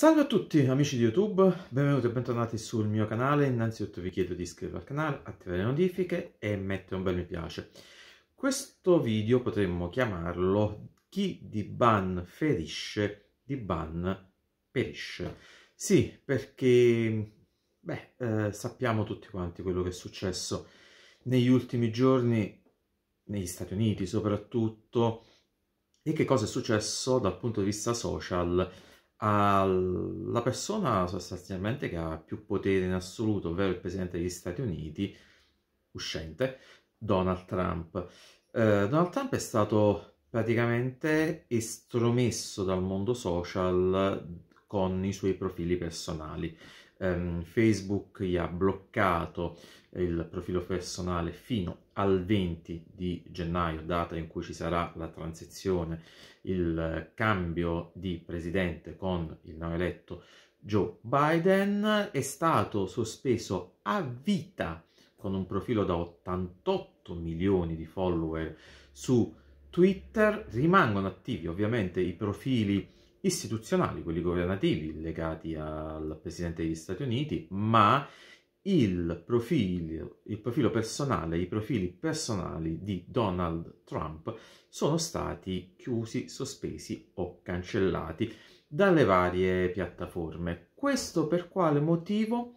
Salve a tutti amici di YouTube, benvenuti e bentornati sul mio canale. Innanzitutto vi chiedo di iscrivervi al canale, attivare le notifiche e mettere un bel mi piace. Questo video potremmo chiamarlo chi di ban ferisce, di ban perisce. Sì, perché beh, eh, sappiamo tutti quanti quello che è successo negli ultimi giorni negli Stati Uniti soprattutto e che cosa è successo dal punto di vista social alla persona sostanzialmente che ha più potere in assoluto, ovvero il presidente degli Stati Uniti uscente, Donald Trump. Eh, Donald Trump è stato praticamente estromesso dal mondo social con i suoi profili personali. Eh, Facebook gli ha bloccato il profilo personale fino al 20 di gennaio, data in cui ci sarà la transizione il cambio di presidente con il eletto Joe Biden, è stato sospeso a vita con un profilo da 88 milioni di follower su Twitter, rimangono attivi ovviamente i profili istituzionali, quelli governativi legati al Presidente degli Stati Uniti, ma il profilo, il profilo personale, i profili personali di Donald Trump sono stati chiusi, sospesi o cancellati dalle varie piattaforme. Questo per quale motivo?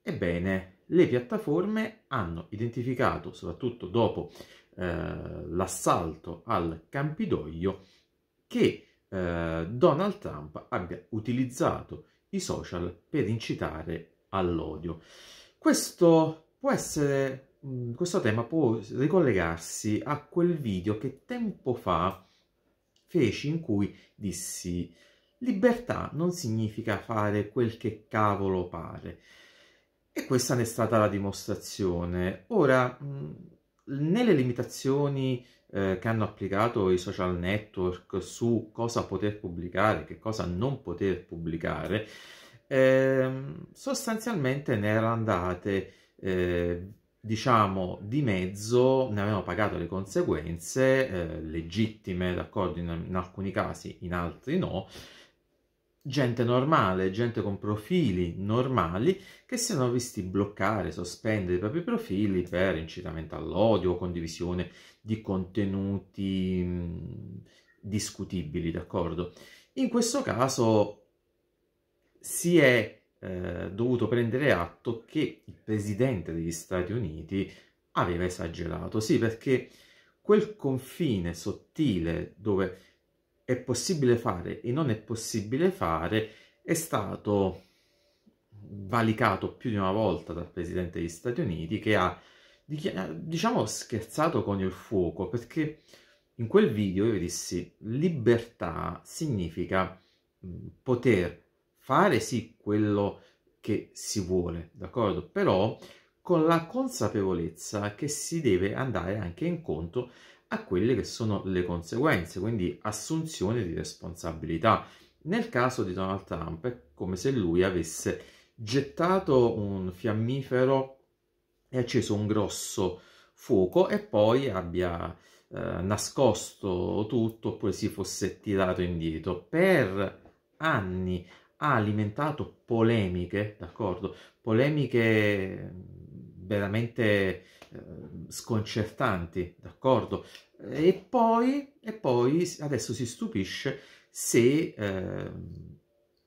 Ebbene, le piattaforme hanno identificato, soprattutto dopo eh, l'assalto al Campidoglio, che eh, Donald Trump abbia utilizzato i social per incitare all'odio. Questo può essere, mm, questo tema può ricollegarsi a quel video che tempo fa feci in cui dissi libertà non significa fare quel che cavolo pare. E questa ne è stata la dimostrazione. Ora, mm, nelle limitazioni eh, che hanno applicato i social network su cosa poter pubblicare, che cosa non poter pubblicare, eh, sostanzialmente ne erano andate, eh, diciamo, di mezzo, ne avevano pagato le conseguenze, eh, legittime, d'accordo, in, in, alcuni casi, in altri no, gente normale, gente con profili normali che si sono visti bloccare, sospendere i propri profili per incitamento all'odio, condivisione di contenuti mh, mm, discutibili, d'accordo? In questo caso si è eh, dovuto prendere atto che il presidente degli Stati Uniti aveva esagerato. Sì, perché quel confine sottile dove è possibile fare e non è possibile fare è stato valicato più di una volta dal presidente degli Stati Uniti che ha diciamo scherzato con il fuoco perché in quel video io dissi libertà significa poter fare sì quello che si vuole, d'accordo? Però con la consapevolezza che si deve andare anche incontro a quelle che sono le conseguenze, quindi assunzione di responsabilità. Nel caso di Donald Trump è come se lui avesse gettato un fiammifero e acceso un grosso fuoco e poi abbia eh, nascosto tutto oppure si fosse tirato indietro. Per anni ha alimentato polemiche, d'accordo? Polemiche veramente eh, sconcertanti, d'accordo? E poi, e poi adesso si stupisce se eh,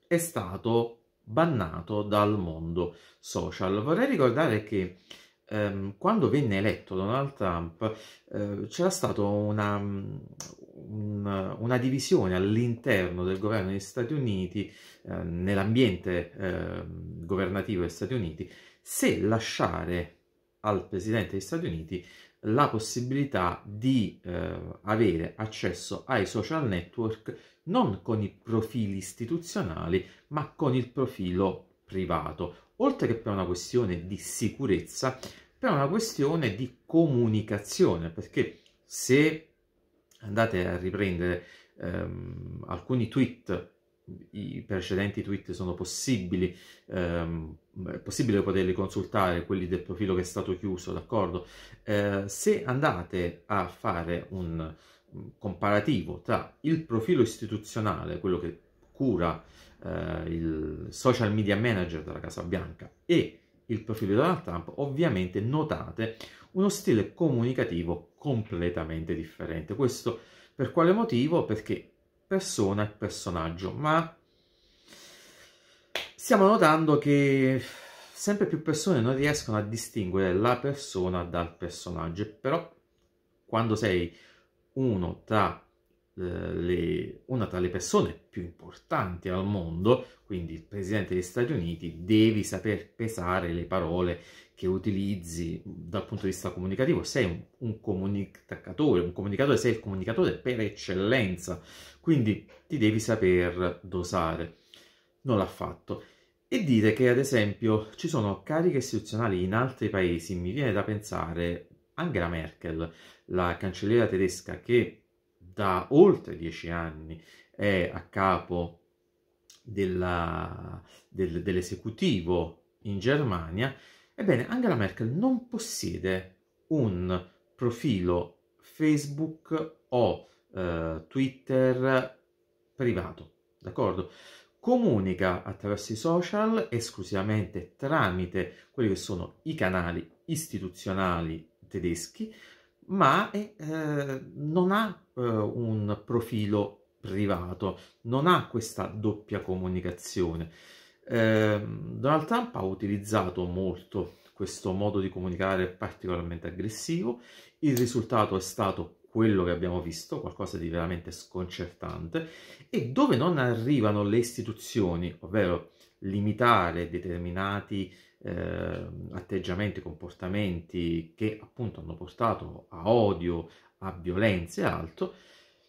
è stato bannato dal mondo social. Vorrei ricordare che ehm, quando venne eletto Donald Trump eh, c'era stata una, un, una divisione all'interno del governo degli Stati Uniti, eh, nell'ambiente eh, governativo degli Stati Uniti, se lasciare al Presidente degli Stati Uniti la possibilità di eh, avere accesso ai social network non con i profili istituzionali ma con il profilo privato, oltre che per una questione di sicurezza, per una questione di comunicazione, perché se andate a riprendere ehm, alcuni tweet i precedenti tweet sono possibili, ehm, è possibile poterli consultare, quelli del profilo che è stato chiuso, d'accordo? Eh, se andate a fare un comparativo tra il profilo istituzionale, quello che cura eh, il social media manager della Casa Bianca, e il profilo di Donald Trump, ovviamente notate uno stile comunicativo completamente differente. Questo per quale motivo? Perché persona e personaggio, ma stiamo notando che sempre più persone non riescono a distinguere la persona dal personaggio, però quando sei uno tra eh, le, una tra le persone più importanti al mondo, quindi il presidente degli Stati Uniti, devi saper pesare le parole che utilizzi dal punto di vista comunicativo. Sei un, un comunicatore, un comunicatore, sei il comunicatore per eccellenza, quindi ti devi saper dosare. Non l'ha fatto. E dire che, ad esempio, ci sono cariche istituzionali in altri paesi, mi viene da pensare Angela Merkel, la cancelliera tedesca che da oltre dieci anni è a capo della, del, dell'esecutivo in Germania, ebbene Angela Merkel non possiede un profilo Facebook o eh, Twitter privato, d'accordo? Comunica attraverso i social esclusivamente tramite quelli che sono i canali istituzionali tedeschi, ma eh, non ha eh, un profilo privato, non ha questa doppia comunicazione. Eh, Donald Trump ha utilizzato molto questo modo di comunicare particolarmente aggressivo, il risultato è stato quello che abbiamo visto, qualcosa di veramente sconcertante, e dove non arrivano le istituzioni, ovvero limitare determinati eh, atteggiamenti, comportamenti che appunto hanno portato a odio, a violenza e altro,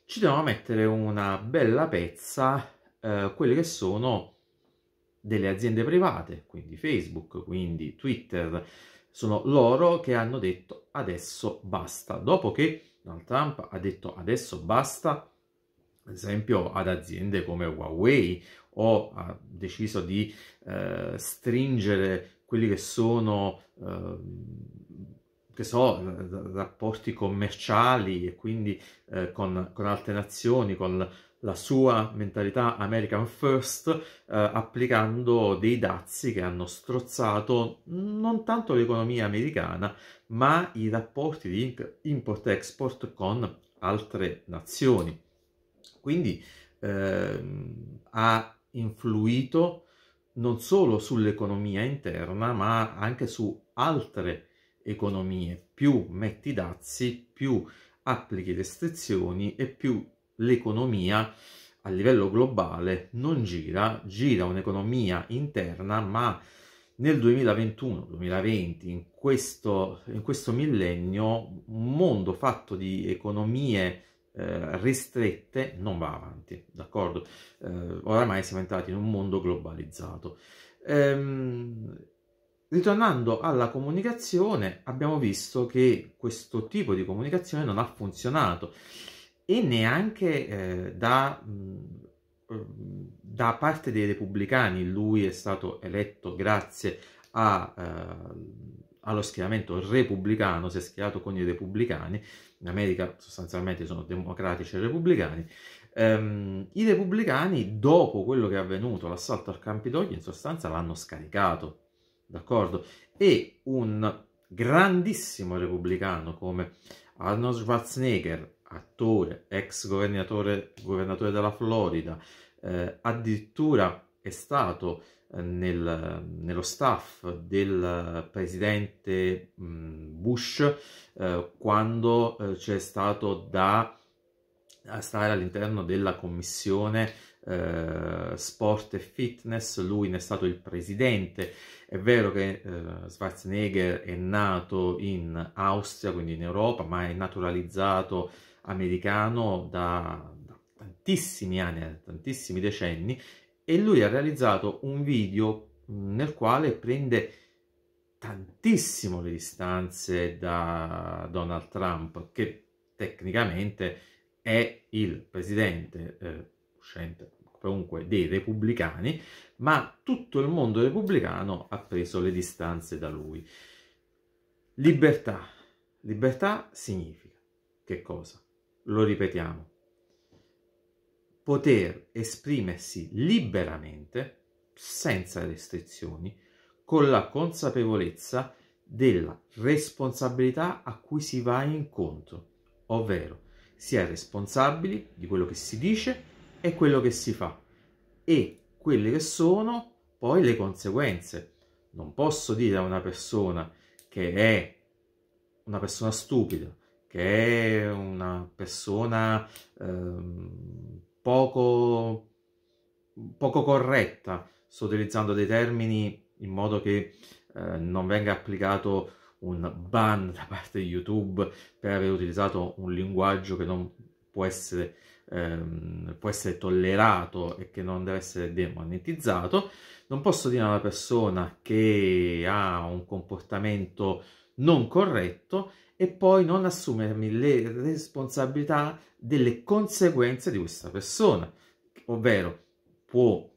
ci devono mettere una bella pezza eh, quelle che sono delle aziende private, quindi Facebook, quindi Twitter, sono loro che hanno detto adesso basta. Dopo che Donald Trump ha detto adesso basta, ad esempio ad aziende come Huawei o ha deciso di eh, stringere quelli che sono, eh, che so, rapporti commerciali e quindi eh, con, con, altre nazioni, con la sua mentalità American First, eh, applicando dei dazi che hanno strozzato non tanto l'economia americana, ma i rapporti di import-export con altre nazioni. Quindi ehm, ha influito non solo sull'economia interna, ma anche su altre economie. Più metti dazi, più applichi restrizioni e più l'economia a livello globale non gira, gira un'economia interna, ma nel 2021-2020, in questo, in questo millennio, un mondo fatto di economie eh, ristrette non va avanti, d'accordo? Eh, oramai siamo entrati in un mondo globalizzato. Ehm, ritornando alla comunicazione, abbiamo visto che questo tipo di comunicazione non ha funzionato e neanche eh, da, mh, mm, eh, da, parte dei repubblicani lui è stato eletto grazie a, eh, allo schieramento repubblicano, si è schierato con i repubblicani, in America sostanzialmente sono democratici e repubblicani, ehm, i repubblicani dopo quello che è avvenuto, l'assalto al Campidoglio, in sostanza l'hanno scaricato, d'accordo? E un grandissimo repubblicano come Arnold Schwarzenegger, attore, ex governatore, governatore della Florida, eh, addirittura è stato nel, nello staff del presidente Bush eh, quando eh, c'è stato da stare all'interno della commissione eh, sport e fitness, lui ne è stato il presidente. È vero che Schwarzenegger è nato in Austria, quindi in Europa, ma è naturalizzato americano da, da tantissimi anni, da tantissimi decenni e lui ha realizzato un video nel quale prende tantissimo le distanze da Donald Trump, che tecnicamente è il presidente eh, uscente comunque dei repubblicani, ma tutto il mondo repubblicano ha preso le distanze da lui. Libertà. Libertà significa che cosa? Lo ripetiamo poter esprimersi liberamente, senza restrizioni, con la consapevolezza della responsabilità a cui si va incontro, ovvero si è responsabili di quello che si dice e quello che si fa e quelle che sono poi le conseguenze. Non posso dire a una persona che è una persona stupida, che è una persona ehm, poco, poco corretta. Sto utilizzando dei termini in modo che eh, non venga applicato un ban da parte di YouTube per aver utilizzato un linguaggio che non può essere, ehm, può essere tollerato e che non deve essere demonetizzato. Non posso dire a una persona che ha un comportamento non corretto e poi non assumermi le responsabilità delle conseguenze di questa persona, ovvero può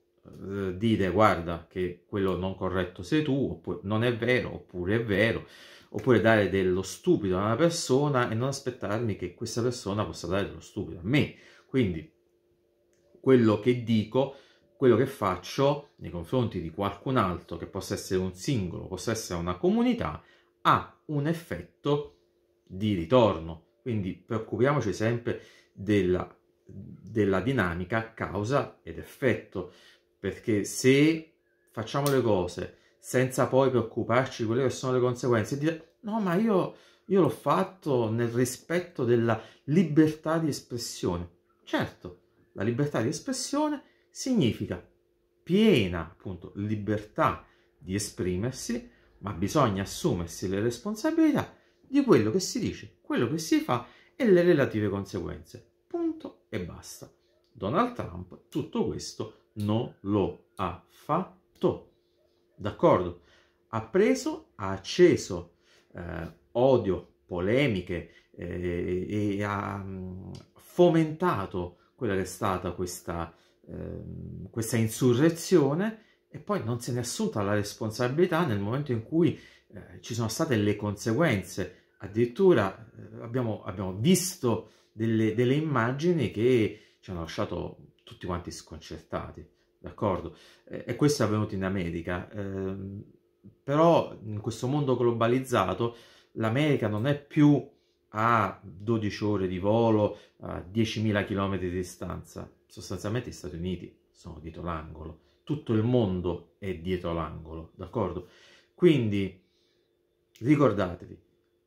eh, dire guarda che quello non corretto sei tu, oppure non è vero, oppure è vero, oppure dare dello stupido a una persona e non aspettarmi che questa persona possa dare dello stupido a me. Quindi quello che dico, quello che faccio nei confronti di qualcun altro, che possa essere un singolo, possa essere una comunità, ha un effetto di ritorno. Quindi preoccupiamoci sempre della, della dinamica causa ed effetto, perché se facciamo le cose senza poi preoccuparci di quelle che sono le conseguenze, dire no ma io, io l'ho fatto nel rispetto della libertà di espressione. Certo, la libertà di espressione significa piena appunto libertà di esprimersi, ma bisogna assumersi le responsabilità di quello che si dice, quello che si fa e le relative conseguenze. Punto e basta. Donald Trump tutto questo non lo ha fatto. D'accordo? Ha preso, ha acceso eh, odio, polemiche eh, e ha mm, fomentato quella che è stata questa, eh, questa insurrezione e poi non se ne è assunta la responsabilità nel momento in cui eh, ci sono state le conseguenze, addirittura eh, abbiamo, abbiamo, visto delle, delle, immagini che ci hanno lasciato tutti quanti sconcertati, d'accordo? Eh, e questo è avvenuto in America, ehm, però in questo mondo globalizzato l'America non è più a 12 ore di volo, a 10.000 km di distanza, sostanzialmente gli Stati Uniti sono dietro l'angolo, tutto il mondo è dietro l'angolo, d'accordo? Quindi Ricordatevi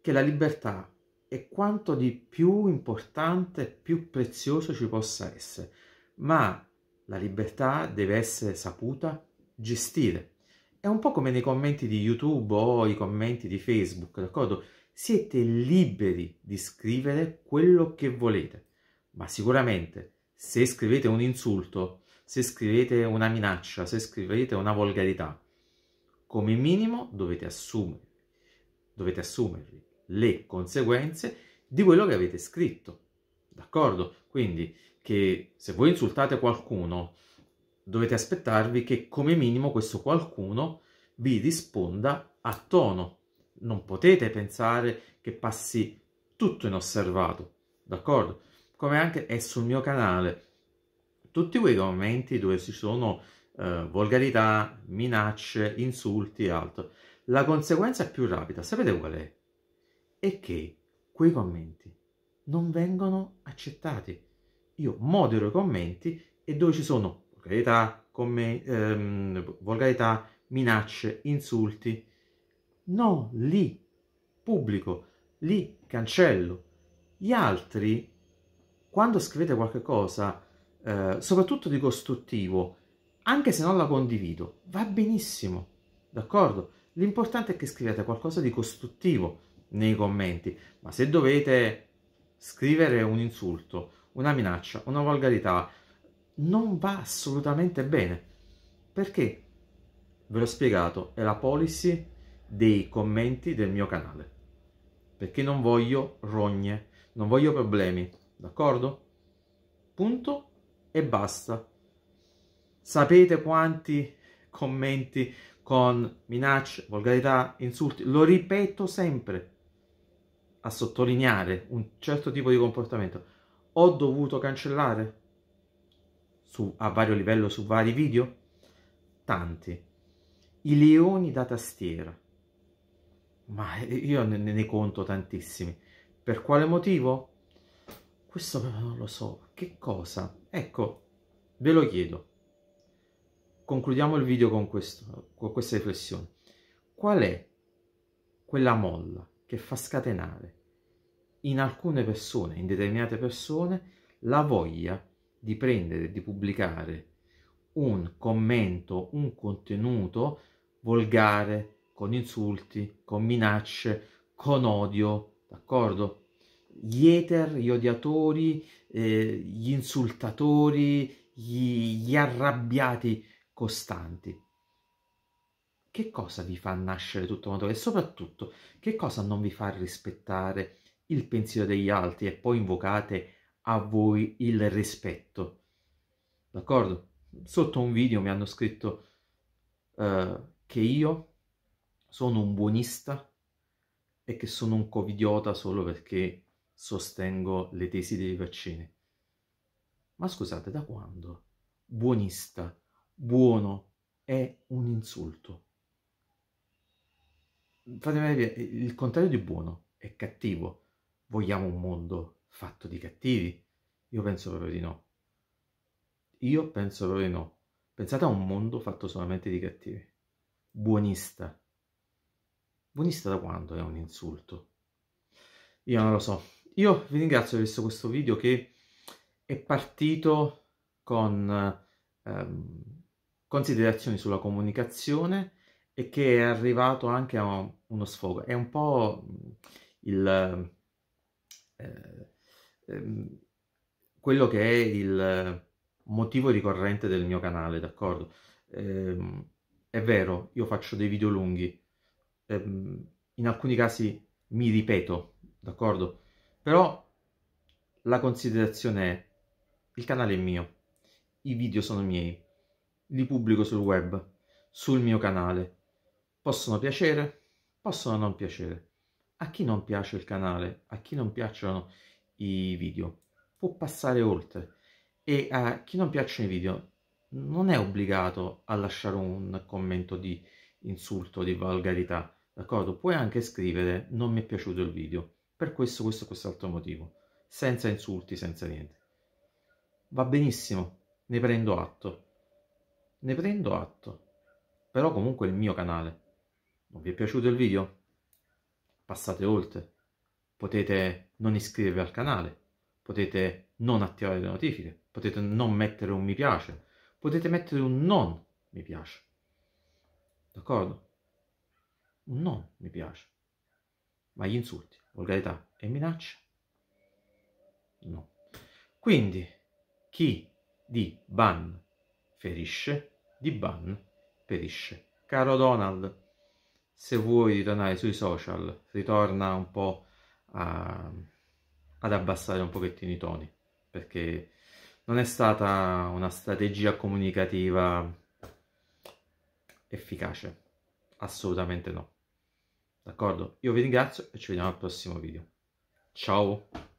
che la libertà è quanto di più importante e più prezioso ci possa essere, ma la libertà deve essere saputa gestire. È un po' come nei commenti di YouTube o i commenti di Facebook, d'accordo? Siete liberi di scrivere quello che volete, ma sicuramente se scrivete un insulto, se scrivete una minaccia, se scrivete una volgarità, come minimo dovete assumere dovete assumervi le conseguenze di quello che avete scritto. D'accordo? Quindi che se voi insultate qualcuno, dovete aspettarvi che come minimo questo qualcuno vi risponda a tono. Non potete pensare che passi tutto inosservato, d'accordo? Come anche è sul mio canale. Tutti quei commenti dove ci sono eh, volgarità, minacce, insulti e altro. La conseguenza più rapida, sapete qual è? È che quei commenti non vengono accettati. Io modero i commenti e dove ci sono volgarità, come, ehm, volgarità minacce, insulti, no, lì pubblico, lì cancello. Gli altri, quando scrivete qualcosa, eh, soprattutto di costruttivo, anche se non la condivido, va benissimo, d'accordo? L'importante è che scriviate qualcosa di costruttivo nei commenti, ma se dovete scrivere un insulto, una minaccia, una volgarità, non va assolutamente bene. Perché? Ve l'ho spiegato, è la policy dei commenti del mio canale. Perché non voglio rogne, non voglio problemi, d'accordo? Punto e basta. Sapete quanti commenti con minacce, volgarità, insulti. Lo ripeto sempre a sottolineare un certo tipo di comportamento. Ho dovuto cancellare su, a vario livello su vari video? Tanti. I leoni da tastiera. Ma eh, io ne, ne conto tantissimi. Per quale motivo? Questo non lo so. Che cosa? Ecco, ve lo chiedo concludiamo il video con, questo, con questa riflessione. Qual è quella molla che fa scatenare in alcune persone, in determinate persone, la voglia di prendere, di pubblicare un commento, un contenuto volgare, con insulti, con minacce, con odio, d'accordo? Gli eter, gli odiatori, eh, gli insultatori, gli, gli arrabbiati, costanti. Che cosa vi fa nascere tutto quanto? E soprattutto, che cosa non vi fa rispettare il pensiero degli altri e poi invocate a voi il rispetto? D'accordo? Sotto un video mi hanno scritto uh, che io sono un buonista e che sono un covidiota solo perché sostengo le tesi dei vaccini. Ma scusate, da quando? Buonista buono è un insulto. Fatemi vedere, il contrario di buono è cattivo. Vogliamo un mondo fatto di cattivi? Io penso proprio di no. Io penso proprio di no. Pensate a un mondo fatto solamente di cattivi. Buonista. Buonista da quando è un insulto? Io non lo so. Io vi ringrazio per questo video che è partito con... Ehm, considerazioni sulla comunicazione e che è arrivato anche a uno sfogo. È un po' mm, il, eh, ehm, quello che è il motivo ricorrente del mio canale, d'accordo? Eh, è vero, io faccio dei video lunghi, ehm, in alcuni casi mi ripeto, d'accordo? Però la considerazione è, il canale è mio, i video sono miei, li pubblico sul web, sul mio canale. Possono piacere, possono non piacere. A chi non piace il canale, a chi non piacciono i video, può passare oltre. E a chi non piacciono i video non è obbligato a lasciare un commento di insulto, di volgarità, d'accordo? Puoi anche scrivere non mi è piaciuto il video, per questo, questo e quest'altro motivo, senza insulti, senza niente. Va benissimo, ne prendo atto. Ne prendo atto. Però comunque è il mio canale. Non vi è piaciuto il video? Passate oltre. Potete non iscrivervi al canale. Potete non attivare le notifiche. Potete non mettere un mi piace. Potete mettere un non mi piace. D'accordo? Un non mi piace. Ma gli insulti, volgarità e minacce? No. Quindi, chi di ban ferisce, di ban perisce. Caro Donald, se vuoi ritornare sui social, ritorna un po' a, ad abbassare un pochettino i toni, perché non è stata una strategia comunicativa efficace, assolutamente no. D'accordo? Io vi ringrazio e ci vediamo al prossimo video. Ciao!